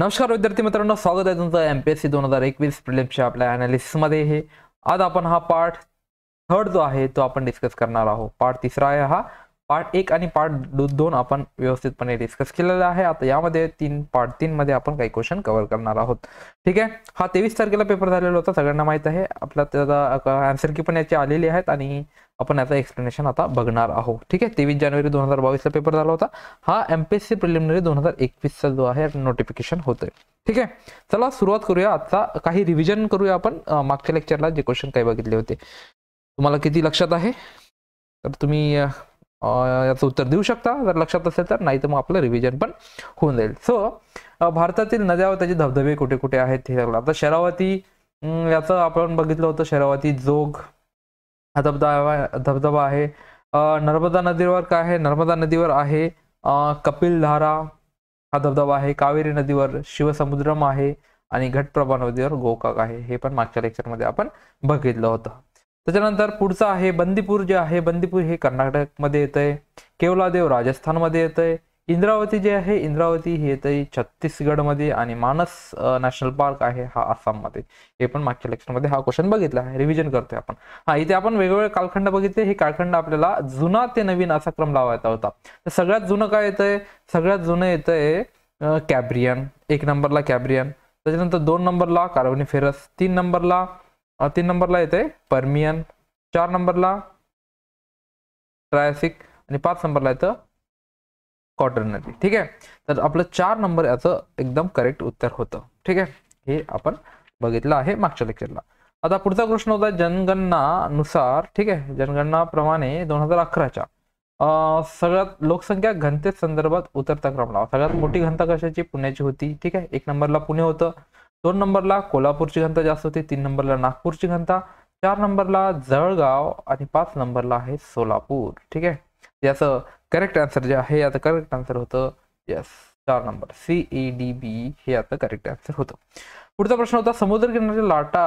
नमस्कार विद्यार्थी मित्रांनो स्वागत आहे तुमचं एम पी एस सी दोन हजार एकवीस प्रिलिम्सच्या आपल्या अनालिसिसमध्ये हे आज आपण हा पार्ट थर्ड जो आहे तो आपण डिस्कस करणार आहोत पार्ट तिसरा आहे हा पार्ट एक आणि पार्ट दोन आपण व्यवस्थितपणे डिस्कस केलेला आहे आता यामध्ये तीन पार्ट तीन मध्ये आपण काही क्वेश्चन कव्हर करणार आहोत ठीक आहे हा तेवीस तारखेला पेपर झालेला होता सगळ्यांना माहीत आहे आपला त्याचा आन्सर की पण याची आलेली आहेत आणि आपण याचा एक्सप्लेनेशन आता बघणार आहोत ठीक आहे तेवीस जानेवारी दोन हजार बावीसचा पेपर झाला होता हा एमपीएससी प्रिलिमिनरी दोन हजार एकवीसचा जो आहे नोटिफिकेशन होतंय ठीक आहे चला सुरुवात करूया आता काही रिव्हिजन करूया आपण मागच्या लेक्चरला जे क्वेश्चन काही बघितले होते तुम्हाला किती लक्षात आहे तर तुम्ही याचं उत्तर देऊ शकता जर लक्षात असेल तर नाही तर मग आपलं रिव्हिजन पण होऊन जाईल सो भारतातील नद्या व त्याचे धबधबे कुठे कुठे आहेत हे आता शरावती याचं आपण बघितलं होतं शरावती जोग हा धबधबा धबधबा आहे नर्मदा नदीवर काय आहे नर्मदा नदीवर आहे कपिलधारा हा धबधबा आहे कावेरी नदीवर शिवसमुद्रम आहे आणि घटप्रभा नदीवर गोकाक आहे हे पण मागच्या लेक्चरमध्ये आपण बघितलं होतं त्याच्यानंतर पुढचं आहे बंदीपूर जे आहे बंदीपूर हे कर्नाटकमध्ये येत आहे केवलादेव राजस्थानमध्ये येत आहे इंद्रावती जे आहे इंद्रावती हे येतंय आहे छत्तीसगडमध्ये आणि मानस नॅशनल पार्क आहे हा आसाममध्ये हे पण मागच्या मध्ये हा क्वेश्चन बघितला आहे रिव्हिजन करतोय आपण हा इथे आपण वेगवेगळे कालखंड बघितले हे कालखंड आपल्याला जुना ते नवीन असा क्रम लावायचा होता तर सगळ्यात जुनं काय येतंय सगळ्यात जुनं येतंय आहे कॅब्रियन एक नंबरला कॅब्रियन त्याच्यानंतर दोन नंबरला फेरस तीन नंबरला तीन नंबरला येते परमियन चार नंबरला ट्रायसिक आणि पाच नंबरला येतं नदी ठीक आहे तर आपलं चार नंबर याचं एकदम करेक्ट उत्तर होतं ठीक आहे हे आपण बघितलं आहे मागच्या लेक्चरला आता पुढचा प्रश्न होता जनगणनानुसार ठीक आहे जनगणनाप्रमाणे दोन हजार अकराच्या सगळ्यात लोकसंख्या घनते संदर्भात उतरता क्रम लावा सगळ्यात मोठी घनता कशाची पुण्याची होती ठीक आहे एक नंबरला पुणे होतं दोन नंबरला कोल्हापूरची घनता जास्त होती तीन नंबरला नागपूरची घनता चार नंबरला जळगाव आणि पाच नंबरला आहे सोलापूर ठीक आहे याचं करेक्ट आन्सर जे आहे याचं करेक्ट आन्सर होतं यस चार number C E D B हे आता करेक्ट आन्सर होतं पुढचा प्रश्न होता किनारे लाटा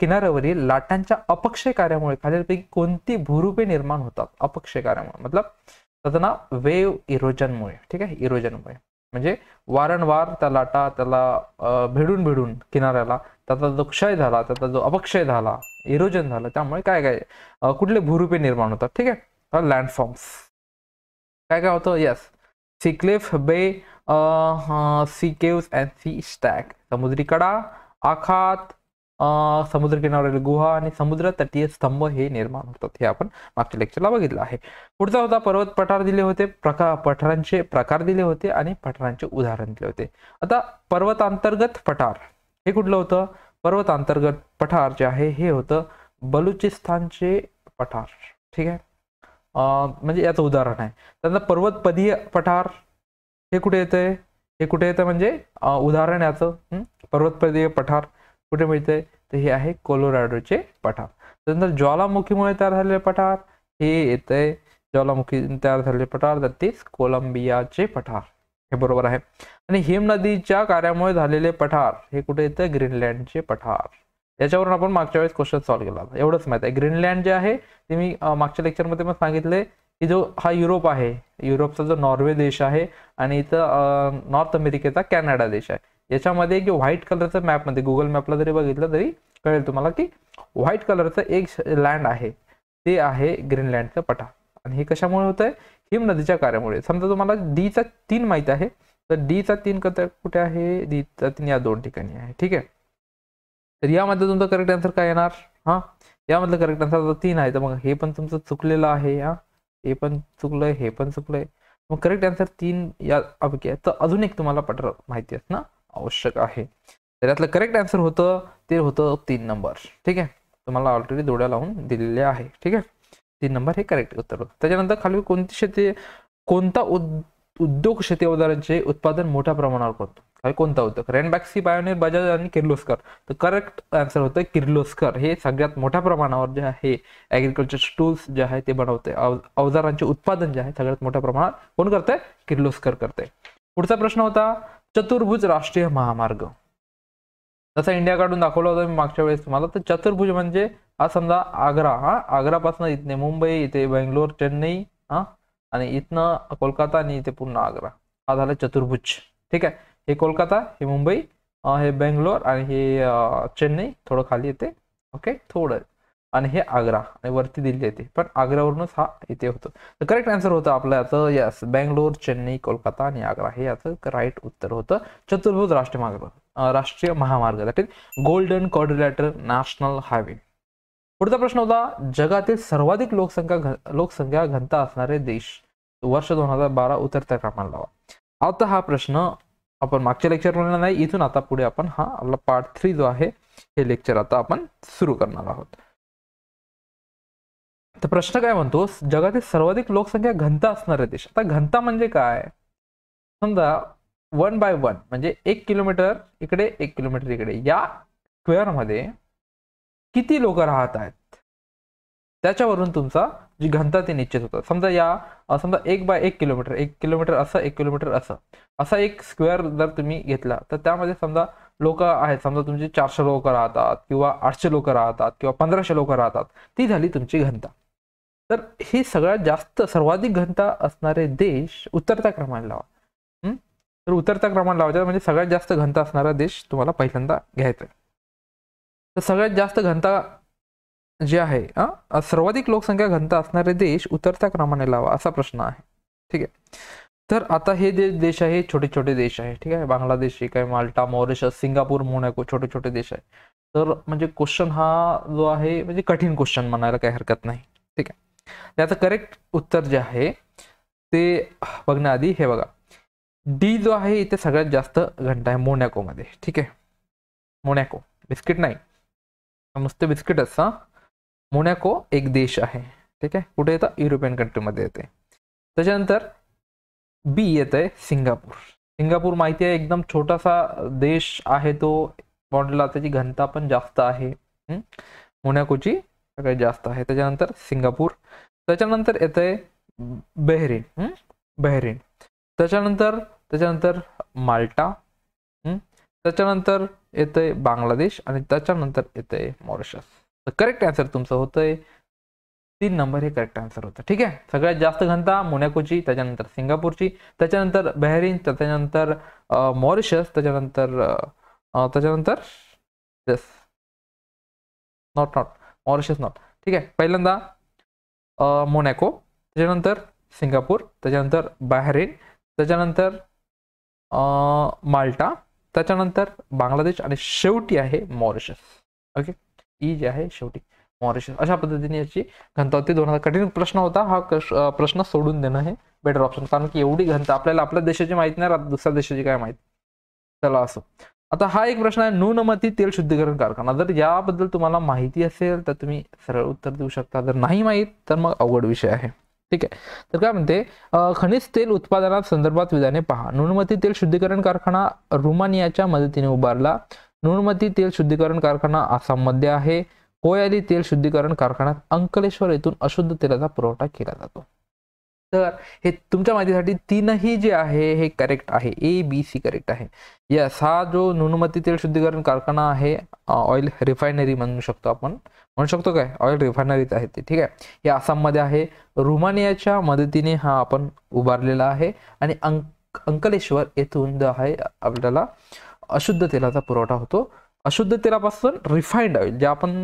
किनाऱ्यावरील लाटांच्या अपक्षय कार्यामुळे खालीलपैकी कोणती भूरूपे निर्माण होतात अपक्षय कार्यामुळे मतलब त्याचं नाव वेव इरोजनमुळे ठीक आहे इरोजनमुळे म्हणजे वारंवार त्या लाटा त्याला भिडून भिडून किनाऱ्याला त्याचा जो क्षय झाला त्याचा जो अपक्षय झाला इरोजन झालं त्यामुळे काय काय कुठले भूरूपे निर्माण होतात ठीक आहे लँडफॉर्म्स काय काय होतं yes sea cliff bay sea caves and sea stack समुद्री कडा आखात समुद्रकिनाऱ्याला गुहा आणि समुद्र तटीय स्तंभ हे निर्माण होतात हे आपण मागच्या लेक्चरला बघितलं आहे पुढचा होता पर्वत पठार दिले होते प्रकार पठारांचे प्रकार दिले होते आणि पठारांचे उदाहरण दिले होते आता पर्वतांतर्गत पठार हे कुठलं होतं पर्वतांतर्गत पठार जे आहे हे होतं बलुचिस्तानचे पठार ठीक आहे म्हणजे याचं उदाहरण आहे त्यानंतर पर्वतपदीय पठार हे कुठे येतंय हे कुठे येतं म्हणजे उदाहरण याचं पर्वतपदीय पठार कुठे मिळते तर हे आहे कोलोराडोचे पठार त्यानंतर ज्वालामुखीमुळे तयार झालेले पठार हे येते ज्वालामुखी तयार झालेले पठार तर तेच कोलंबियाचे पठार हे बरोबर आहे आणि हिम नदीच्या कार्यामुळे झालेले पठार हे कुठे येतं ग्रीनलँडचे पठार याच्यावरून आपण मागच्या वेळेस क्वेश्चन सॉल्व्ह केला एवढंच माहिती आहे ग्रीनलँड जे आहे ते मी मागच्या लेक्चरमध्ये पण सांगितले की जो हा युरोप आहे युरोपचा जो नॉर्वे देश आहे आणि इथं नॉर्थ अमेरिकेचा कॅनडा देश आहे याच्यामध्ये की व्हाईट कलरचं मॅपमध्ये गुगल मॅपला जरी बघितलं तरी कळेल तुम्हाला की व्हाईट कलरचं एक लँड आहे ते आहे ग्रीनलँडचं पटा आणि हे कशामुळे होतं हिम नदीच्या कार्यामुळे समजा तुम्हाला डीचा तीन माहीत आहे तर डीचा तीन कथा कुठे आहे डीचा तीन या दोन ठिकाणी आहे ठीक आहे तर यामध्ये तुमचं करेक्ट आन्सर काय येणार हां यामधलं करेक्ट आन्सर तीन आहे तर मग हे पण तुमचं चुकलेलं आहे हां हे पण चुकलंय हे पण चुकलंय मग करेक्ट आन्सर तीन या पैकी आहे तर अजून एक तुम्हाला पटर माहिती आहे ना आवश्यक आहे तर यातलं करेक्ट आन्सर होतं ते होतं तीन नंबर ठीक आहे तुम्हाला ऑलरेडी दोड्या लावून दिलेले आहे ठीक आहे तीन नंबर हे करेक्ट उत्तर होतं त्याच्यानंतर खाली कोणती शेती कोणता उद्योग शेती अवजारांचे उत्पादन मोठ्या प्रमाणावर करतो खाली कोणता उद्योग रेनबॅक्सी बायोनेर बजाज आणि किर्लोस्कर तर करेक्ट आन्सर होतं किर्लोस्कर हे सगळ्यात मोठ्या प्रमाणावर जे आहे ऍग्रिकल्चर टूल्स जे आहे ते बनवते अवजारांचे उत्पादन जे आहे सगळ्यात मोठ्या प्रमाणात कोण करते किर्लोस्कर करते पुढचा प्रश्न होता चतुर्भुज राष्ट्रीय महामार्ग जस इंडिया का दाखवला होता मी मागच्या वेळेस तुम्हारा तो चतुर्भुज म्हणजे हा समजा आग्रा हा आग्रापासून इथने मुंबई इथे बेंगलोर चेन्नई हाँ इतना इथनं कोलकाता आणि इथे आग्रा हा चतुर्भुज ठीक है ये कोलकाता हे मुंबई हे बेंगलोर आणि चेन्नई थोड़ा खाली येते ओके थोड़ा आणि हे आग्रा आणि वरती दिल्ली येते पण आग्रावरूनच हा इथे होतो तर करेक्ट आन्सर होतं आपलं याचं यस बँगलोर चेन्नई कोलकाता आणि आग्रा हे याचं राईट उत्तर होतं चतुर्भुज राष्ट्रीय मार्ग राष्ट्रीय महामार्ग that is golden quadrilateral national highway पुढचा प्रश्न होता जगातील सर्वाधिक लोकसंख्या लोकसंख्या घनता असणारे देश वर्ष दोन हजार बारा उतरत्या क्रमांक लावा आता हा प्रश्न आपण मागच्या लेक्चरमध्ये नाही इथून आता पुढे आपण हा आपला पार्ट थ्री जो आहे हे लेक्चर आता आपण सुरू करणार आहोत तर प्रश्न काय म्हणतोस जगातील सर्वाधिक लोकसंख्या घनता असणारे देश आता घनता म्हणजे काय समजा वन बाय वन म्हणजे एक किलोमीटर इकडे एक किलोमीटर इकडे या स्क्वेअरमध्ये किती लोक राहत आहेत त्याच्यावरून तुमचा जी घनता ती निश्चित होतं समजा या समजा एक बाय एक किलोमीटर एक किलोमीटर असं एक किलोमीटर असं असा एक स्क्वेअर जर तुम्ही घेतला तर त्यामध्ये समजा लोक आहेत समजा तुमचे चारशे लोक राहतात किंवा आठशे लोक राहतात किंवा पंधराशे लोक राहतात ती झाली तुमची घनता तर हे सगळ्यात जास्त सर्वाधिक घनता असणारे देश उतरता क्रमांक लावा तर उतरता क्रमांक लावायचा म्हणजे सगळ्यात जास्त घनता असणारा देश तुम्हाला पहिल्यांदा घ्यायचा आहे तर सगळ्यात जास्त घनता जे आहे सर्वाधिक लोकसंख्या घनता असणारे देश उतरत्या क्रमाने लावा असा प्रश्न आहे ठीक आहे तर आता हे जे देश आहे छोटे छोटे देश आहे ठीक आहे बांगलादेश एक आहे माल्टा मॉरिशस सिंगापूर मोनॅको छोटे छोटे देश आहे तर म्हणजे क्वेश्चन हा जो आहे म्हणजे कठीण क्वेश्चन म्हणायला काही हरकत नाही ठीक आहे याचं करेक्ट उत्तर जे आहे ते बघण्याआधी हे बघा डी जो आहे इथे सगळ्यात जास्त घंटा आहे मध्ये ठीक आहे मोनॅको बिस्किट नाही नुसते बिस्किटच असा मोनॅको एक देश आहे ठीक आहे कुठे येतं युरोपियन कंट्रीमध्ये येते त्याच्यानंतर बी येत आहे सिंगापूर सिंगापूर माहिती आहे एकदम छोटासा देश आहे तो बॉन्डला त्याची घनता पण जास्त आहे मोनॅकोची सगळ्यात जास्त आहे त्याच्यानंतर सिंगापूर त्याच्यानंतर येते आहे बहरीन बहरीन त्याच्यानंतर त्याच्यानंतर माल्टा त्याच्यानंतर येते आहे बांगलादेश आणि त्याच्यानंतर येते आहे मॉरिशस तर करेक्ट आन्सर तुमचं होतंय तीन नंबर हे करेक्ट आन्सर होतं ठीक आहे सगळ्यात जास्त घनता मोनॅकोची त्याच्यानंतर सिंगापूरची त्याच्यानंतर बहरीन त्याच्यानंतर मॉरिशस त्याच्यानंतर त्याच्यानंतर yes not not Mauritius not ठीक आहे पहिल्यांदा मोनॅको त्याच्यानंतर सिंगापूर त्याच्यानंतर बाहेरीन त्याच्यानंतर माल्टा त्याच्यानंतर बांगलादेश आणि शेवटी आहे मॉरिशस ओके ई जे आहे शेवटी मॉरिशस अशा पद्धतीने याची घनता होती दोन हजार कठीण प्रश्न होता हा प्रश्न सोडून देणं हे बेटर ऑप्शन कारण की एवढी घनता आपल्याला आपल्या देशाची माहिती नाही दुसऱ्या देशाची काय माहिती चला असो आता हा एक प्रश्न आहे नूनमती तेल शुद्धीकरण कारखाना जर याबद्दल तुम्हाला माहिती असेल तर तुम्ही सरळ उत्तर देऊ शकता जर नाही माहीत तर मग अवघड विषय आहे ठीक आहे तर काय म्हणते खनिज तेल उत्पादना संदर्भात विधाने पहा नूनमती तेल शुद्धीकरण कारखाना रुमानियाच्या मदतीने उभारला नूनमती तेल शुद्धीकरण कारखाना आसाममध्ये आहे कोयाली तेल शुद्धीकरण कारखान्यात अंकलेश्वर येथून अशुद्ध तेलाचा पुरवठा केला जातो तर हे तुमच्या माहितीसाठी तीनही जे आहे हे करेक्ट आहे ए बी सी करेक्ट आहे यस हा जो नुनमती तेल शुद्धीकरण कारखाना आहे ऑइल रिफायनरी म्हणू शकतो आपण म्हणू शकतो काय ऑइल रिफायनरीत आहे ते ठीक आहे हे आसाममध्ये आहे रुमानियाच्या मदतीने हा आपण उभारलेला आहे आणि अंक अंकलेश्वर येथून जो आहे आपल्याला अशुद्ध तेलाचा पुरवठा होतो अशुद्ध तेलापासून रिफाईंड ऑइल जे आपण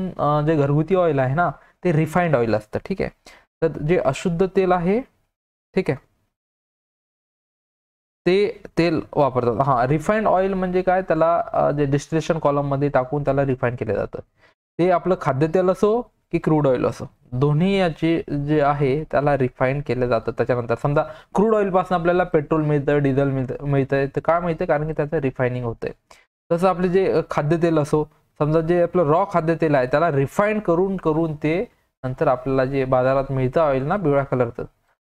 जे घरगुती ऑइल आहे ना ते रिफाईंड ऑइल असतं ठीक आहे तर जे अशुद्ध तेल आहे ठीक आहे ते तेल वापरतात हा रिफाईंड ऑइल म्हणजे काय त्याला जे डिस्ट्रेशन मध्ये टाकून त्याला रिफाईन केलं जातं ते आपलं खाद्यतेल असो की क्रूड ऑइल असो दोन्ही याचे जे आहे त्याला रिफाईन केलं जातं त्याच्यानंतर समजा क्रूड पासून आपल्याला पेट्रोल मिळतं डिझेल मिळतं मिळतंय तर काय मिळतं कारण की त्याचं रिफायनिंग होतंय तसं आपले जे खाद्यतेल असो समजा जे आपलं रॉ खाद्यतेल आहे त्याला रिफाईन करून करून ते नंतर आपल्याला जे बाजारात मिळतं ऑइल ना पिवळ्या कलरचं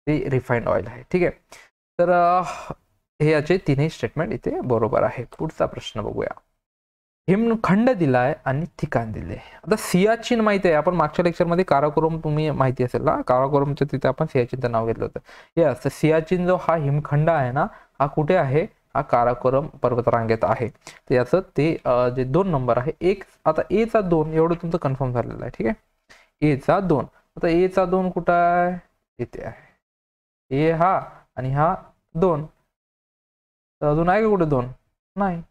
ते रिफाईंड ऑइल आहे ठीक आहे तर हे याचे तिन्ही स्टेटमेंट इथे बरोबर आहे पुढचा प्रश्न बघूया हिमखंड दिलाय आणि ठिकाण दिले आता सियाचीन माहिती आहे आपण मागच्या लेक्चरमध्ये काराकोरम तुम्ही माहिती असेल ना काराकोरमचं तिथे आपण सियाचीनचं नाव घेतलं होतं यस तर सियाचीन जो हा हिमखंड आहे ना हा कुठे आहे हा काराकोरम पर्वतरांगेत आहे तर याचं ते जे दोन नंबर आहे एक आता एचा दोन एवढं तुमचं कन्फर्म झालेलं आहे ठीक आहे एचा दोन आता ए चा दोन कुठं आहे इथे आहे हे हा आणि हा दोन तर अजून आहे का कुठे दोन नाही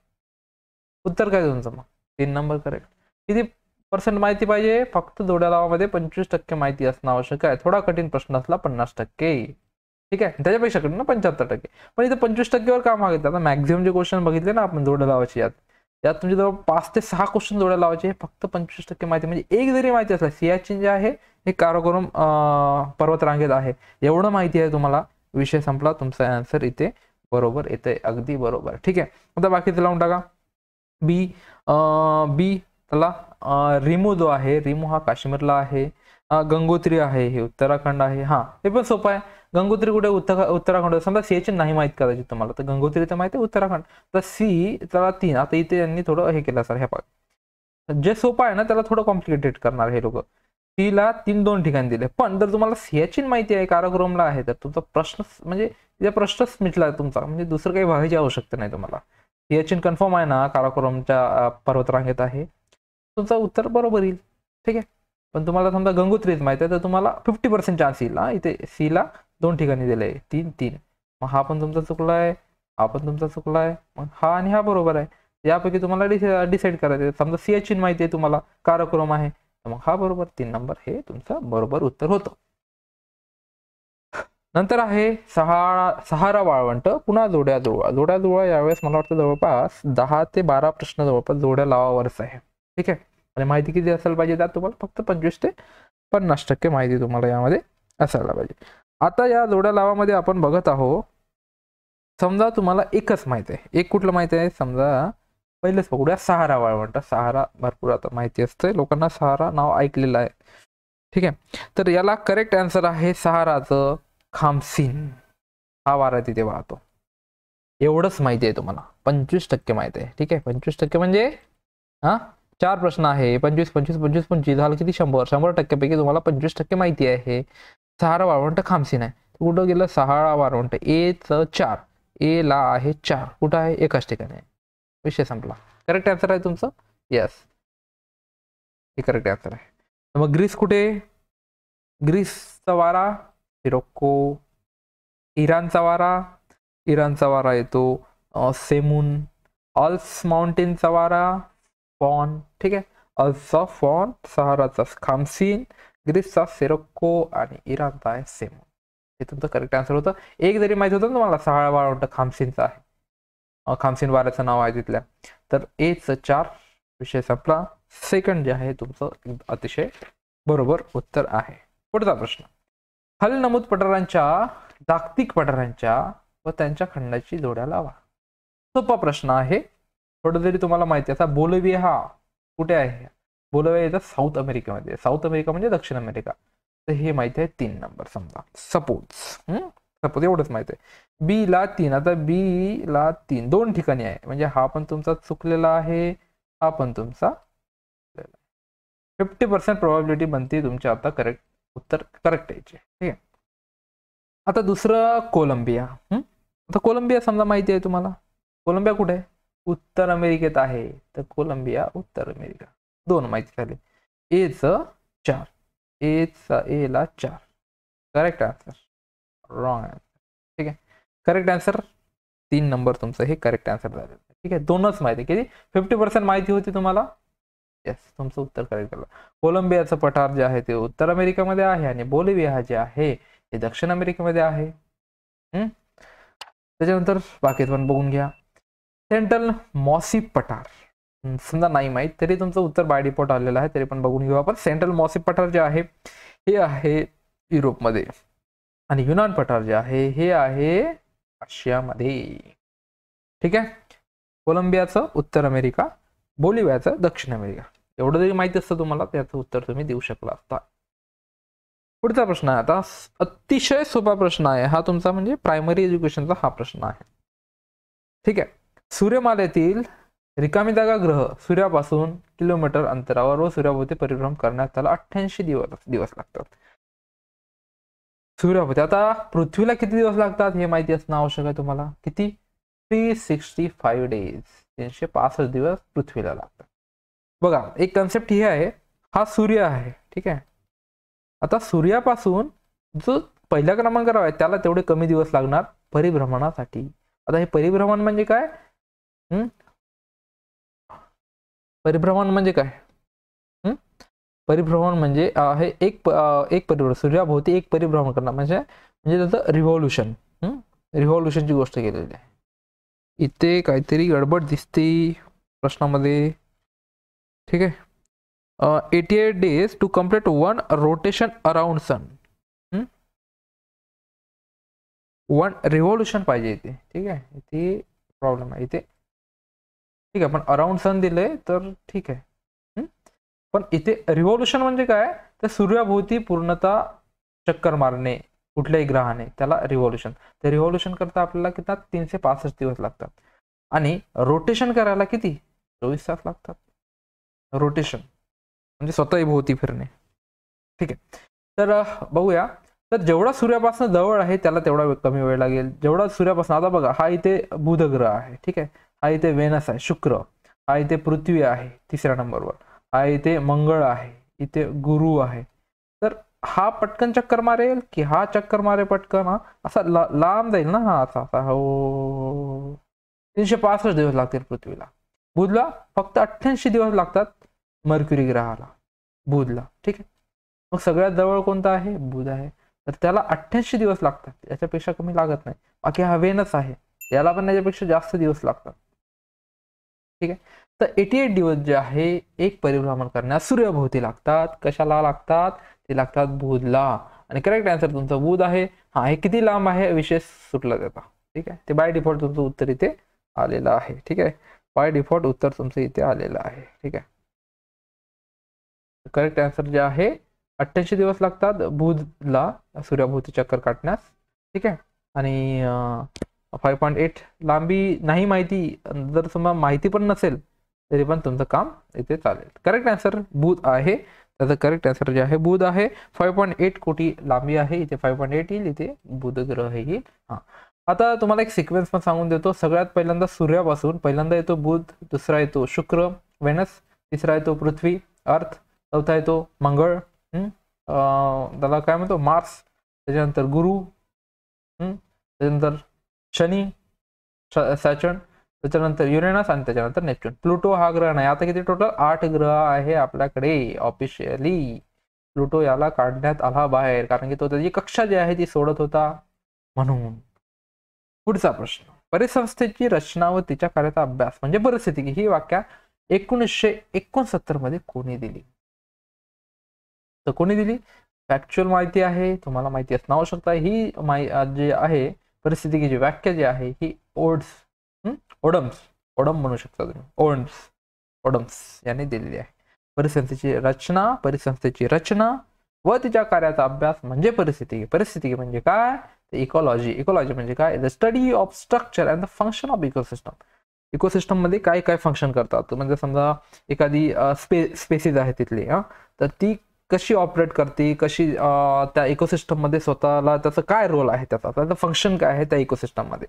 उत्तर काय तुमचं मग तीन नंबर करेक्ट किती पर्सेंट माहिती पाहिजे फक्त जोड्या लावामध्ये पंचवीस टक्के माहिती असणं आवश्यक आहे थोडा कठीण प्रश्न असला पन्नास टक्के ठीक आहे त्याच्यापेक्षा कठीण ना पंच्याहत्तर टक्के पण इथे पंचवीस टक्केवर का मागितलं आता मॅक्झिमम जे क्वेश्चन बघितले ना आपण जोड्या लावायची यात त्यात तुमच्या म्हणजे जवळ पाच ते सहा क्वेश्चन जोड्या लावायचे फक्त पंचवीस टक्के माहिती म्हणजे एक जरी माहिती असला सियाचिन जे आहे हे कारोगोरम पर्वत रांगेत आहे एवढं माहिती आहे तुम्हाला विषय संपला तुमचा आन्सर इथे बरोबर येते अगदी बरोबर ठीक आहे आता बाकीचं लावून टाका बी बी त्याला रिमू जो आहे रिमू हा काश्मीरला आहे गंगोत्री आहे हे उत्तराखंड आहे हा हे पण सोपं आहे गंगोत्री कुठे उत्तर उत्तराखंड समजा सी नाही माहित कदाचित तुम्हाला तर गंगोत्री तर माहिती आहे उत्तराखंड तर सी त्याला तीन आता इथे यांनी थोडं हे केलं सर ह्या पाक जे सोपं आहे ना त्याला थोडं कॉम्प्लिकेटेड करणार हे लोक तीला तीन दोन ठिकाणी दिले पण जर तुम्हाला सीएचिन माहिती आहे कारागृहमला आहे तर तुमचा प्रश्न म्हणजे प्रश्नच मिटला तुमचा म्हणजे दुसरं काही व्हायची आवश्यकता नाही तुम्हाला सीएचिन कन्फर्म आहे ना काराकोरमच्या पर्वतरांगेत आहे तुमचं उत्तर बरोबर येईल ठीक आहे पण तुम्हाला समजा गंगोत्रीच माहिती आहे तर तुम्हाला फिफ्टी पर्सेंट चान्स येईल ना इथे सीला दोन ठिकाणी दिले तीन तीन मग हा पण तुमचा चुकला आहे हा पण तुमचा चुकला आहे मग हा आणि हा बरोबर आहे यापैकी तुम्हाला डिसाईड करायचं समजा सी माहिती आहे तुम्हाला कार्यक्रम आहे मग हा बरोबर तीन नंबर हे तुमचं बरोबर उत्तर होतं नंतर आहे सहा सहारा वाळवंट पुन्हा जोड्या जुळवा जोड्या जुळवा यावेळेस मला वाटतं जवळपास दहा ते बारा प्रश्न जवळपास जोड्या लावावरच आहे ठीक आहे आणि माहिती किती असायला पाहिजे त्यात तुम्हाला फक्त पंचवीस ते पन्नास टक्के माहिती तुम्हाला यामध्ये असायला पाहिजे आता या जोड्या लावामध्ये आपण बघत आहोत समजा तुम्हाला एकच माहिती आहे एक कुठलं माहिती आहे समजा पहिलेच बघूया सहारा वाळवंट सहारा भरपूर आता माहिती असते लोकांना सहारा नाव ऐकलेलं आहे ठीक आहे तर याला करेक्ट आन्सर आहे सहाराचं खामसीन हा वारा तिथे वाहतो एवढंच माहिती आहे तुम्हाला पंचवीस टक्के माहिती आहे ठीक आहे पंचवीस टक्के म्हणजे हा चार प्रश्न आहे पंचवीस पंचवीस पंचवीस पंचवीस झालं किती शंभर शंभर टक्क्यापैकी तुम्हाला पंचवीस टक्के माहिती आहे सहारा वाळवंट खामसीन आहे कुठं गेलं सहारा वाळवंट ए च चार ए ला आहे चार कुठं आहे एकाच ठिकाणी आहे विषय संपला करेक्ट आन्सर आहे तुमचं येस हे करेक्ट आन्सर आहे मग ग्रीस कुठे ग्रीसचा वारा सिरोक्को इराणचा वारा इराणचा वारा येतो सेमून अल्स माउंटेनचा वारा फॉन ठीक आहे ऑफ फॉन सहाराचा खामसीन ग्रीसचा सेरोको आणि इराणचा आहे सेमो हे तुमचं करेक्ट आन्सर होतं एक जरी माहिती होतं ना तुम्हाला सहा वाटतं खामसिनचा आहे खामसिन वाऱ्याचं नाव आहे तिथल्या तर च चार विषय संपला सेकंड जे आहे तुमचं अतिशय बरोबर उत्तर आहे पुढचा प्रश्न हल नमूद पठारांच्या जागतिक पठारांच्या व त्यांच्या खंडाची जोड्या लावा सोपा प्रश्न आहे थोडं जरी तुम्हाला माहिती असा बोलवी हा कुठे आहे बोलाव्या येतात साऊथ अमेरिकेमध्ये साऊथ अमेरिका म्हणजे दक्षिण अमेरिका तर हे माहिती आहे तीन नंबर समजा सपोज सपोज एवढंच माहिती आहे बी ला तीन आता बी ला तीन दोन ठिकाणी आहे म्हणजे हा पण तुमचा चुकलेला आहे हा पण तुमचा फिफ्टी पर्सेंट प्रॉबिलिटी बनती तुमच्या आता करेक्ट उत्तर करेक्ट यायचे ठीक आहे आता दुसरं कोलंबिया आता कोलंबिया समजा माहिती आहे तुम्हाला कोलंबिया कुठे आहे उत्तर अमेरिकेत आहे तर कोलंबिया उत्तर अमेरिका दोन माहिती झाले च चार ए ला चार करेक्ट आन्सर रॉंग आन्सर ठीक आहे करेक्ट आन्सर तीन नंबर तुमचं हे करेक्ट आन्सर झालेलं ठीक आहे दोनच माहिती किती फिफ्टी पर्सेंट माहिती होती तुम्हाला येस तुमचं उत्तर करेक्ट झालं कोलंबियाचं पठार जे आहे ते उत्तर अमेरिकेमध्ये आहे आणि बोलिविया जे आहे ते दक्षिण अमेरिकेमध्ये आहे त्याच्यानंतर बाकी पण बघून घ्या सेंट्रल मॉसी पठार समजा नाही माहीत तरी तुमचं उत्तर बाय डिपोर्ट आलेलं आहे तरी पण बघून घेऊ आपण सेंट्रल मॉसिप पठार जे आहे हे आहे युरोपमध्ये आणि युनान पठार जे आहे हे आहे आशियामध्ये ठीक आहे कोलंबियाचं उत्तर अमेरिका बोलिव्याचं दक्षिण अमेरिका एवढं जरी माहिती असतं तुम्हाला त्याचं उत्तर तुम्ही देऊ शकला असता पुढचा प्रश्न आहे आता अतिशय सोपा प्रश्न आहे हा तुमचा म्हणजे प्रायमरी एज्युकेशनचा हा प्रश्न आहे ठीक आहे सूर्यमालेतील रिकामी जागा ग्रह सूर्यापासून किलोमीटर अंतरावर व सूर्याभोवती परिभ्रम करण्यात त्याला अठ्ठ्याऐंशी दिवस दिवस लागतात सूर्याभोवती आता पृथ्वीला किती दिवस लागतात हे माहिती असणं आवश्यक आहे तुम्हाला किती थ्री सिक्स्टी फाईव्ह डेज तीनशे पासष्ट दिवस पृथ्वीला लागतात बघा एक कन्सेप्ट हे आहे हा सूर्य आहे ठीक आहे आता सूर्यापासून जो पहिल्या क्रमांकावर आहे त्याला तेवढे कमी दिवस लागणार परिभ्रमणासाठी आता हे परिभ्रमण म्हणजे काय परिभ्रमण म्हणजे काय परिभ्रमण म्हणजे हे एक एक परिभ्रमण सूर्याभोवती एक परिभ्रमण करणं म्हणजे म्हणजे त्याचं रिव्हॉल्युशन रिव्हॉल्युशनची गोष्ट केलेली आहे इथे काहीतरी गडबड दिसते प्रश्नामध्ये ठीक आहे eighty eight days to complete one rotation around sun one revolution पाहिजे इथे ठीक आहे इथे प्रॉब्लेम आहे इथे ठीक आहे पण अराउंड सन दिले तर ठीक आहे पण इथे रिव्होल्युशन म्हणजे काय तर सूर्याभोवती पूर्णतः चक्कर मारणे कुठल्याही ग्रहाने त्याला रिव्होल्युशन तर रिव्होल्युशन करता आपल्याला किती तीनशे पासष्ट दिवस लागतात आणि रोटेशन करायला किती चोवीस तास लागतात रोटेशन म्हणजे स्वतःही भोवती फिरणे ठीक आहे तर बघूया तर जेवढा सूर्यापासून जवळ आहे त्याला तेवढा कमी वेळ लागेल जेवढा सूर्यापासून आता बघा हा इथे बुध ग्रह आहे ठीक आहे हा इथे वेनस आहे शुक्र हा इथे पृथ्वी आहे तिसऱ्या नंबरवर हा इथे मंगळ आहे इथे गुरु आहे तर हा पटकन चक्कर मारेल की हा चक्कर मारे पटकन हा असा लांब जाईल ना हा असा असा हो तीनशे पासष्ट दिवस लागतील पृथ्वीला बुधला फक्त अठ्ठ्याऐंशी दिवस लागतात मर्क्युरी ग्रहाला बुधला ठीक आहे मग सगळ्यात जवळ कोणता आहे बुध आहे तर त्याला अठ्ठ्याऐंशी दिवस लागतात याच्यापेक्षा कमी लागत नाही बाकी हा वेनस आहे याला पण याच्यापेक्षा जास्त दिवस लागतात ठीक आहे तर एटी एट दिवस जे आहे एक परिभ्रमण करण्यास सूर्यभोवती लागतात कशाला लागतात ते लागतात बुधला आणि करेक्ट आन्सर तुमचा बुध आहे हा हे किती लांब आहे विशेष सुटला जाता ठीक आहे ते बाय डिफॉल्ट तुमचं उत्तर इथे आलेलं आहे ठीक आहे बाय डिफॉल्ट उत्तर तुमचं इथे आलेलं आहे ठीक आहे करेक्ट आन्सर जे आहे अठ्ठ्याऐंशी दिवस लागतात बुधला सूर्यभोवती चक्कर काटण्यास ठीक आहे आणि फाइव पॉइंट एट लांबी नहीं महती जर तुम्हारा महती पण नसेल तरी काम इथे चले करेक्ट आन्सर बुध है त्याचं करेक्ट आन्सर जे आहे बुध है फाईव्ह पॉइंट एट कोटी लांबी आहे इथे फाईव्ह पॉईंट एट येईल इथे बुध ग्रह येईल हां आता तुम्हाला एक सिक्वेन्स पण सांगून देतो सगळ्यात पहिल्यांदा सूर्यापासून पहिल्यांदा बुध दुसरा यो शुक्र वेनस तीसरा येतो पृथ्वी अर्थ चौथा येतो मंगळ त्याला मार्स त्याच्यानंतर गुरु त्याच्यानंतर शनी सॅचर्न त्याच्यानंतर युरेनस आणि त्याच्यानंतर नेपच्यून प्लुटो हा ग्रह नाही आता किती टोटल आठ ग्रह आहे आपल्याकडे ऑफिशियली प्लुटो याला काढण्यात आला बाहेर कारण की तो त्याची कक्षा जी आहे ती सोडत होता म्हणून पुढचा प्रश्न परिसंस्थेची रचना व तिच्या कार्याचा अभ्यास म्हणजे परिस्थिती ही वाक्या एकोणीसशे एकोणसत्तर मध्ये कोणी दिली तर कोणी दिली फॅक्च्युअल माहिती आहे तुम्हाला माहिती असणं आवश्यकता ही माहिती जी आहे परिस्थितीची जी व्याख्या जी आहे ही ओड्स ओडम्स ओडम म्हणू शकता तुम्ही ओडम्स ओडम्स यांनी दिलेली आहे परिसंस्थेची रचना परिसंस्थेची रचना व तिच्या कार्याचा अभ्यास म्हणजे परिस्थिती परिस्थिती म्हणजे काय इकॉलॉजी इकॉलॉजी म्हणजे काय the study of structure and the function of ecosystem ecosystem मध्ये काय काय फंक्शन करतात म्हणजे समजा एखादी स्पे स्पेसिस आहे तिथली हाँ तर ती कशी ऑपरेट करते कशी त्या इकोसिस्टममध्ये स्वतःला त्याचा काय रोल आहे त्याचा त्याचं फंक्शन काय आहे त्या इकोसिस्टममध्ये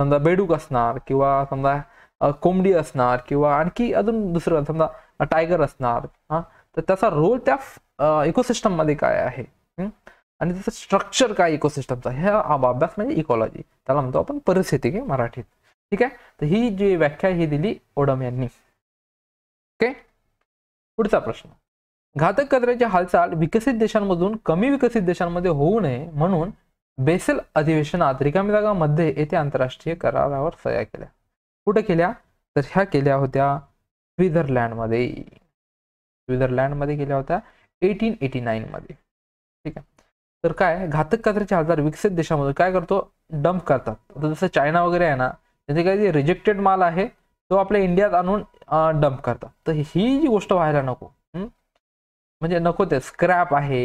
समजा बेडूक असणार किंवा समजा कोंबडी असणार किंवा आणखी अजून दुसरं समजा टायगर असणार हां तर त्याचा रोल त्या इकोसिस्टममध्ये काय आहे आणि त्याचं स्ट्रक्चर काय इकोसिस्टमचा ह्या अभ्यास म्हणजे इकॉलॉजी त्याला म्हणतो आपण परिस्थिती मराठीत ठीक आहे तर ही जी व्याख्या ही दिली ओडम यांनी ओके पुढचा प्रश्न घातक कचऱ्याची हालचाल विकसित देशांमधून कमी विकसित देशांमध्ये होऊ नये म्हणून बेसल अधिवेशनात रिकामी जागामध्ये येथे आंतरराष्ट्रीय करारावर सह्या केल्या कुठे केल्या तर ह्या केल्या होत्या स्वित्झर्लँडमध्ये स्वित्झर्लँडमध्ये केल्या होत्या एटीन एटी नाईनमध्ये ठीक आहे तर काय घातक कचऱ्याचे हालचाल विकसित देशामध्ये काय करतो डंप करतात जसं चायना वगैरे आहे ना त्याचे काही रिजेक्टेड माल आहे तो आपल्या इंडियात आणून डंप करतात तर ही जी गोष्ट व्हायला नको म्हणजे नको ते स्क्रॅप आहे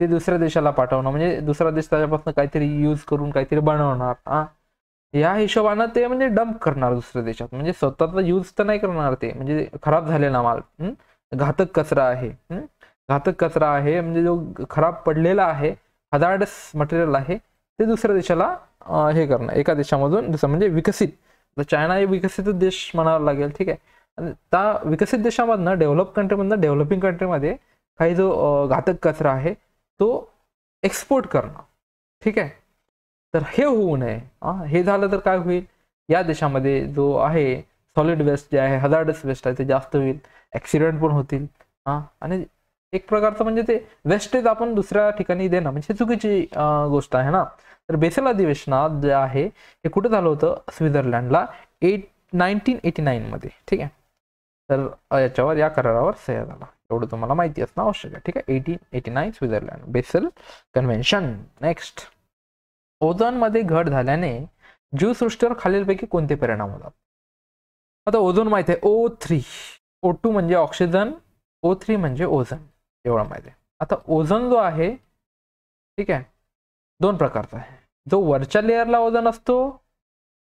ते दुसऱ्या देशाला पाठवणं म्हणजे दुसरा देश त्याच्यापासून काहीतरी यूज करून काहीतरी बनवणार हा या हिशोबानं ते म्हणजे डंप करणार दुसऱ्या देशात म्हणजे स्वतःचा यूज तर नाही करणार ते म्हणजे खराब झालेला माल घातक कचरा आहे घातक कचरा आहे म्हणजे जो खराब पडलेला आहे हजार्ड मटेरियल आहे ते दुसऱ्या देशाला हे करणं एका देशामधून दुसरं म्हणजे विकसित चायना हे विकसित देश म्हणावा लागेल ठीक आहे त्या विकसित देशामधनं डेव्हलप कंट्रीमधनं डेव्हलपिंग कंट्रीमध्ये काही जो घातक कचरा आहे तो एक्सपोर्ट करणं ठीक आहे तर हे होऊ नये हे झालं तर काय होईल या देशामध्ये जो आहे सॉलिड वेस्ट जे आहे हजार्डस वेस्ट आहे ते जास्त होईल ॲक्सिडेंट पण होतील हां आणि एक प्रकारचं म्हणजे ते वेस्टेज आपण दुसऱ्या ठिकाणी देणं म्हणजे चुकीची गोष्ट आहे ना तर बेसल अधिवेशनात जे आहे हे कुठं झालं होतं स्वित्झर्लंडला एट नाईन्टीन एटी नाईनमध्ये ठीक आहे तर याच्यावर या करारावर सह्या झाला एवढं तुम्हाला माहिती असणं आवश्यक आहे ठीक आहे eighteen eighty nine Switzerland Basel convention next ओझोनमध्ये घट झाल्याने जीवसृष्टीवर खालीलपैकी कोणते परिणाम होतात आता ओझोन माहिती आहे ओ थ्री ओ टू म्हणजे ऑक्सिजन ओ थ्री म्हणजे ओझन एवढं माहिती आहे आता ओझन जो आहे ठीक आहे दोन प्रकारचा आहे जो वरच्या लेअरला ओझन असतो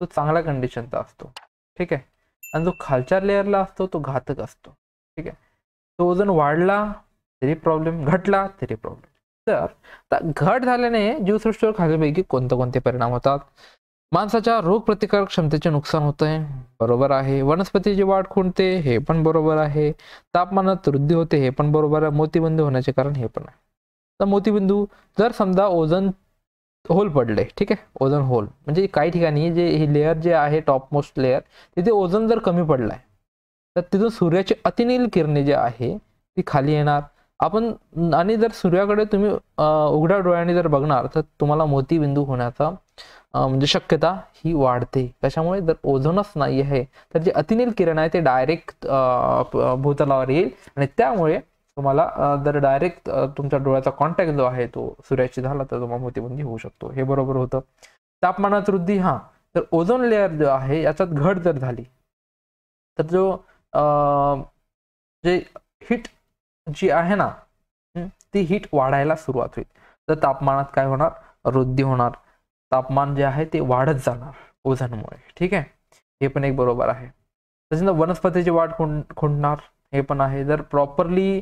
तो चांगल्या कंडिशनचा असतो ठीक आहे आणि जो खालच्या लेअरला असतो तो घातक असतो ठीक आहे तो वजन वाढला तरी प्रॉब्लेम घटला तरी प्रॉब्लेम तर घट झाल्याने जीवसृष्टीवर खालीपैकी कोणते कोणते परिणाम होतात माणसाच्या रोगप्रतिकारक क्षमतेचे नुकसान आहे बरोबर आहे वनस्पतीची वाढ खुंटते हे पण बरोबर आहे तापमानात वृद्धी होते हे पण बरोबर आहे मोतीबिंदू होण्याचे कारण हे पण आहे तर मोतीबिंदू जर समजा ओझन होल पडले ठीक आहे ओझन होल म्हणजे काही ठिकाणी जे ही लेअर जे आहे टॉप मोस्ट लेअर तिथे ओझन जर कमी पडलाय आहे तर तिथून सूर्याची अतिनील किरणे जे आहे ती खाली येणार आपण आणि जर सूर्याकडे तुम्ही उघड्या डोळ्याने जर बघणार तर तुम्हाला मोतीबिंदू होण्याचा म्हणजे शक्यता ही वाढते कशामुळे जर ओझोनच नाही आहे तर जे अतिनील किरण आहे ते डायरेक्ट भूतलावर येईल आणि त्यामुळे तुम्हाला जर डायरेक्ट तुमच्या डोळ्याचा कॉन्टॅक्ट जो आहे तो सूर्याशी झाला तर तुम्हाला मोतीबंदी होऊ शकतो हे बरोबर होतं तापमानात वृद्धी हा तर ओझोन लेअर जो आहे याच्यात घट जर झाली तर जो जे हिट जी आहे ना ती हिट वाढायला सुरुवात होईल तर तापमानात काय होणार वृद्धी होणार तापमान जे आहे ते वाढत जाणार ओझनमुळे ठीक आहे हे पण एक बरोबर आहे तसेच वनस्पतीची वाढ खुंड खुंडणार हे पण आहे जर प्रॉपरली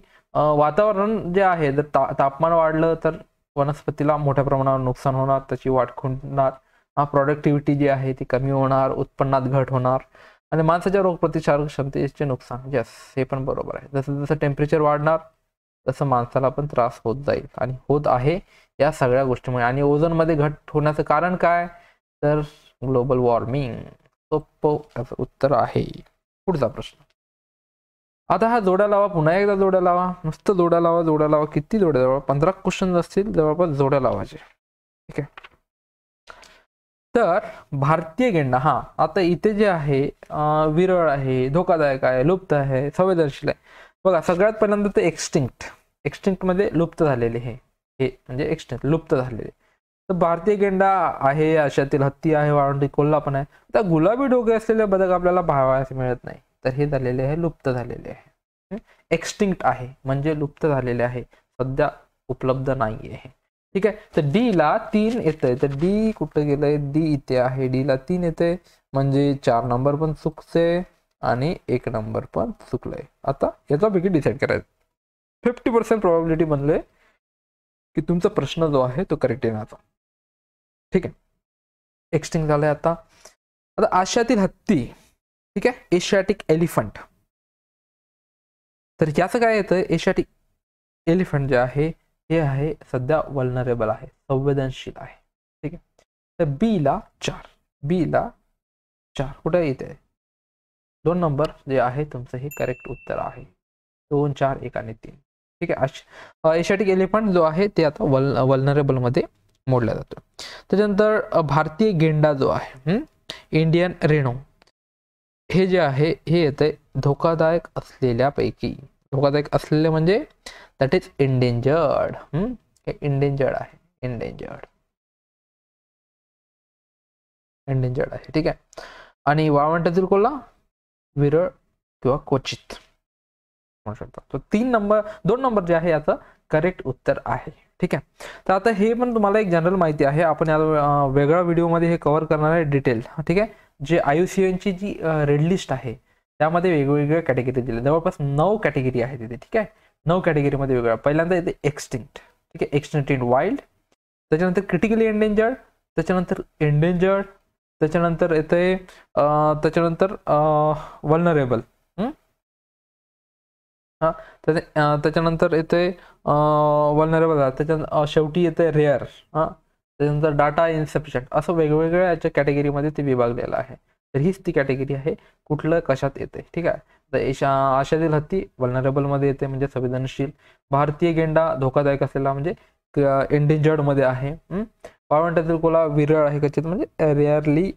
वातावरण जे आहे जर ता तापमान वाढलं तर वनस्पतीला मोठ्या प्रमाणावर नुकसान होणार त्याची वाट खुंटणार प्रॉडक्टिव्हिटी जी आहे ती कमी होणार उत्पन्नात घट होणार आणि माणसाच्या रोगप्रतिकार क्षमतेचे नुकसान यस हे पण बरोबर आहे जसं जसं टेम्परेचर वाढणार तसं माणसाला पण त्रास होत जाईल आणि होत आहे या सगळ्या गोष्टीमुळे आणि ओझनमध्ये घट होण्याचं कारण काय तर ग्लोबल वॉर्मिंग सोपं उत्तर आहे पुढचा प्रश्न आता हा जोडा लावा पुन्हा एकदा जोडा लावा नुसतं जोडा लावा जोडा लावा किती जोड्या जवळ पंधरा क्वेश्चन असतील जवळपास जोड्या लावायचे ठीक आहे तर भारतीय गेंडा हा आता इथे जे आहे विरळ आहे धोकादायक आहे लुप्त आहे संवेदनशील आहे बघा सगळ्यात पहिल्यांदा ते एक्स्टिंक्ट एक्स्टिंक्ट मध्ये लुप्त झालेले हे हे म्हणजे एक्स्टिंक्ट लुप्त झालेले तर भारतीय गेंडा आहे आशियातील हत्ती आहे वाळंटी कोल्हा पण आहे तर गुलाबी डोके असलेले बदक आपल्याला भावायला मिळत नाही तर हे झालेले आहे लुप्त झालेले आहे एक्स्टिंक्ट आहे म्हणजे लुप्त झालेले आहे सध्या उपलब्ध नाही आहे ठीक आहे तर डी ला तीन येत आहे तर डी कुठं गेलंय डी इथे आहे डी ला तीन येते म्हणजे चार नंबर पण चुकचे आणि एक नंबर पण चुकलाय आता याच्यापैकी डिसाईड करायचं फिफ्टी पर्सेंट प्रॉबिलिटी म्हणले की तुमचा प्रश्न जो आहे तो करेक्ट येण्याचा ठीक आहे एक्सटिंग झालाय आता आता आशियातील हत्ती ठीक आहे एशियाटिक एलिफंट तर याचं काय येतं एशियाटिक एलिफंट जे आहे हे आहे सध्या वल्नरेबल आहे संवेदनशील आहे ठीक आहे तर बी ला चार बीला चार कुठे येते दोन नंबर जे आहे तुमचं हे करेक्ट उत्तर आहे दोन चार एक आणि तीन ठीक आहे एशियाटिक एलिफंट जो आहे ते आता वल वल्नरेबलमध्ये मोडला जातो त्याच्यानंतर भारतीय गेंडा जो आहे इंडियन रेणो हे जे आहे हे येते धोकादायक असलेल्यापैकी धोकादायक असलेले म्हणजे दॅट इज इंडेंजर्ड हे इंडेंजर्ड आहे इंडेंजर्ड इंडेंजर्ड आहे ठीक आहे आणि वाळवंटातील कोला विरळ किंवा क्वचित म्हणू शकतो तर तीन नंबर दोन नंबर जे आहे याचं करेक्ट उत्तर आहे ठीक आहे तर आता हे पण तुम्हाला एक जनरल माहिती आहे आपण या वेगळ्या व्हिडिओमध्ये हे कव्हर करणार आहे डिटेल ठीक आहे जे आयुसीएनची जी रेड लिस्ट आहे त्यामध्ये वेगवेगळ्या कॅटेगरी दिल्या जवळपास नऊ कॅटेगरी आहे तिथे ठीक आहे नऊ कॅटेगरीमध्ये वेगळ्या पहिल्यांदा येते एक्स्टिंक्ट ठीक आहे एक्स्टिंक्ट इन वाईल्ड त्याच्यानंतर क्रिटिकली एंडेंजर्ड त्याच्यानंतर एंडेंजर्ड त्याच्यानंतर येते त्याच्यानंतर वल्नरेबल हां त्याच्यानंतर येते वल्नरेबल त्याच्या शेवटी येते रेअर हां त्याच्यानंतर डाटा इन्सेप्शंट असं वेगवेगळ्या याच्या कॅटेगरीमध्ये ते विभागलेलं आहे तर हीच ती कॅटेगरी आहे कुठलं कशात येते ठीक आहे तर एशा आशातील हत्ती वल्नरेबलमध्ये येते म्हणजे संवेदनशील भारतीय गेंडा धोकादायक असलेला म्हणजे एंडेंजर्डमध्ये आहे वाळवंटातील कोला विरळ आहे कचित म्हणजे रेअरली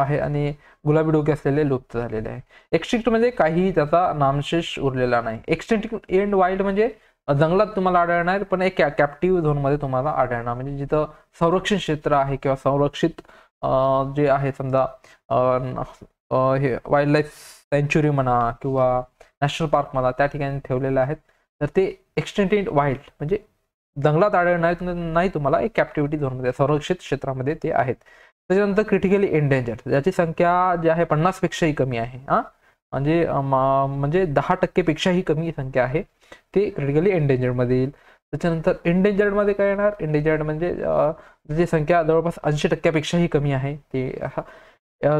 आहे आणि गुलाबी डोके असलेले लुप्त झालेले आहे एक्स्टिंक्ट म्हणजे काही त्याचा नामशेष उरलेला नाही एक्स्टिंक्ट एंड वाईल्ड म्हणजे जंगलात तुम्हाला आढळणार पण एक कॅप्टिव्ह झोनमध्ये तुम्हाला आढळणार म्हणजे जिथं संरक्षण क्षेत्र आहे किंवा संरक्षित जे आहे समजा हे वाईल्ड लाईफ सेंच्युरी म्हणा किंवा नॅशनल पार्क म्हणा त्या ठिकाणी ठेवलेले आहेत तर ते एक्सटेंटेड वाईल्ड म्हणजे जंगलात आढळणार नाही तुम्हाला एक कॅप्टिव्हिटी झोनमध्ये संरक्षित क्षेत्रामध्ये ते आहेत त्याच्यानंतर क्रिटिकली एंडेंजर ज्याची संख्या जी आहे पन्नासपेक्षाही कमी आहे हां म्हणजे म्हणजे दहा टक्केपेक्षाही कमी संख्या आहे ते क्रिटिकली एंडेंजर्डमध्ये येईल त्याच्यानंतर एंडेंजर्डमध्ये काय येणार एंडेंजर्ड म्हणजे जे संख्या जवळपास ऐंशी टक्क्यापेक्षाही कमी आहे ते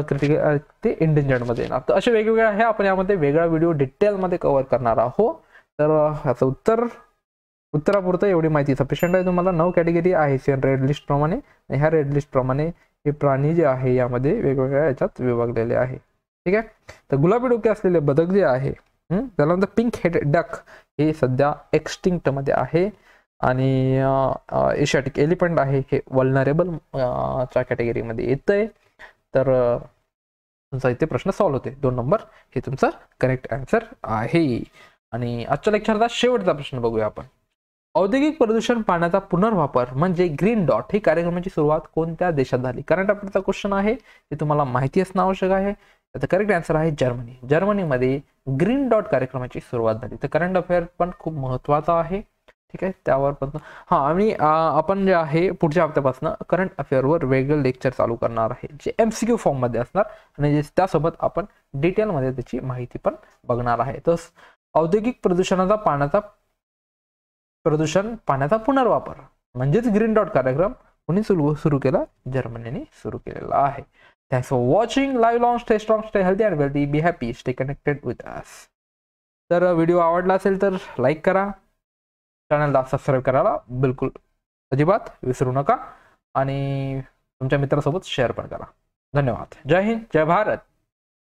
क्रिटिकल ते मध्ये येणार तर असे वेगवेगळे आहे आपण यामध्ये वेगळा व्हिडिओ डिटेलमध्ये कव्हर करणार आहोत तर ह्याचं उत्तर उत्तरापुरतं एवढी माहिती सफिशियंट आहे तुम्हाला नऊ कॅटेगरी आहे रेड लिस्ट प्रमाणे ह्या रेड लिस्ट प्रमाणे हे प्राणी जे आहे यामध्ये वेगवेगळ्या याच्यात विभागलेले आहे ठीक आहे तर गुलाबी डोके असलेले बदक जे आहे त्यानंतर पिंक हेड डक हे सध्या एक्स्टिंक्ट मध्ये आहे आणि एशियाटिक एलिफंट आहे हे वल्नरेबल च्या कॅटेगरीमध्ये येत आहे तर तुमचा इथे प्रश्न सॉल्व्ह होते दोन नंबर हे तुमचा करेक्ट आन्सर आहे आणि आजच्या लेक्चरचा शेवटचा प्रश्न बघूया आपण औद्योगिक प्रदूषण पाण्याचा पुनर्वापर म्हणजे ग्रीन डॉट ही कार्यक्रमाची सुरुवात कोणत्या देशात झाली कारण आपल्याचा क्वेश्चन आहे हे तुम्हाला माहिती असणं आवश्यक आहे तर करेक्ट आन्सर आहे जर्मनी जर्मनीमध्ये ग्रीन डॉट कार्यक्रमाची सुरुवात झाली तर करंट अफेअर पण खूप महत्वाचा आहे ठीक आहे त्यावर पण हां आणि आपण जे आहे पुढच्या हप्त्यापासून करंट अफेअरवर वेगळं लेक्चर चालू करणार आहे जे एम सी क्यू फॉर्ममध्ये असणार आणि जे त्यासोबत आपण डिटेलमध्ये त्याची माहिती पण बघणार आहे तस औद्योगिक प्रदूषणाचा पाण्याचा प्रदूषण पाण्याचा पुनर्वापर म्हणजेच ग्रीन डॉट कार्यक्रम कोणी सुरू सुरू केला जर्मनीने सुरू केलेला आहे Thanks for watching live long stay strong, stay healthy and wealthy be happy stay connected with us तर व्हिडिओ आवडला असेल तर लाईक करा चॅनलला सबस्क्राईब करायला बिलकुल अजिबात विसरू नका आणि तुमच्या मित्रासोबत शेअर पण करा धन्यवाद जय हिंद जय भारत